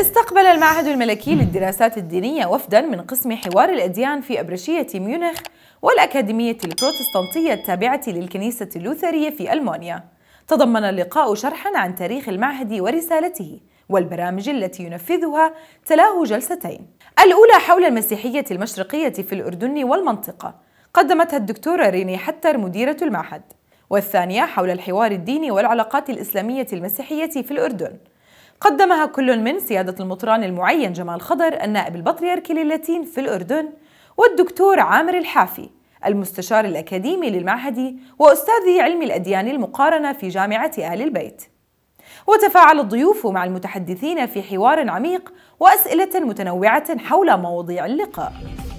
استقبل المعهد الملكي للدراسات الدينية وفدا من قسم حوار الأديان في أبرشية ميونخ والأكاديمية البروتستانتية التابعة للكنيسة اللوثرية في ألمانيا تضمن اللقاء شرحا عن تاريخ المعهد ورسالته والبرامج التي ينفذها تلاه جلستين الأولى حول المسيحية المشرقية في الأردن والمنطقة قدمتها الدكتورة ريني حتر مديرة المعهد والثانية حول الحوار الديني والعلاقات الإسلامية المسيحية في الأردن قدمها كل من سيادة المطران المعين جمال خضر النائب البطريركي للاتين في الأردن والدكتور عامر الحافي المستشار الأكاديمي للمعهد وأستاذ علم الأديان المقارنة في جامعة آل البيت وتفاعل الضيوف مع المتحدثين في حوار عميق وأسئلة متنوعة حول مواضيع اللقاء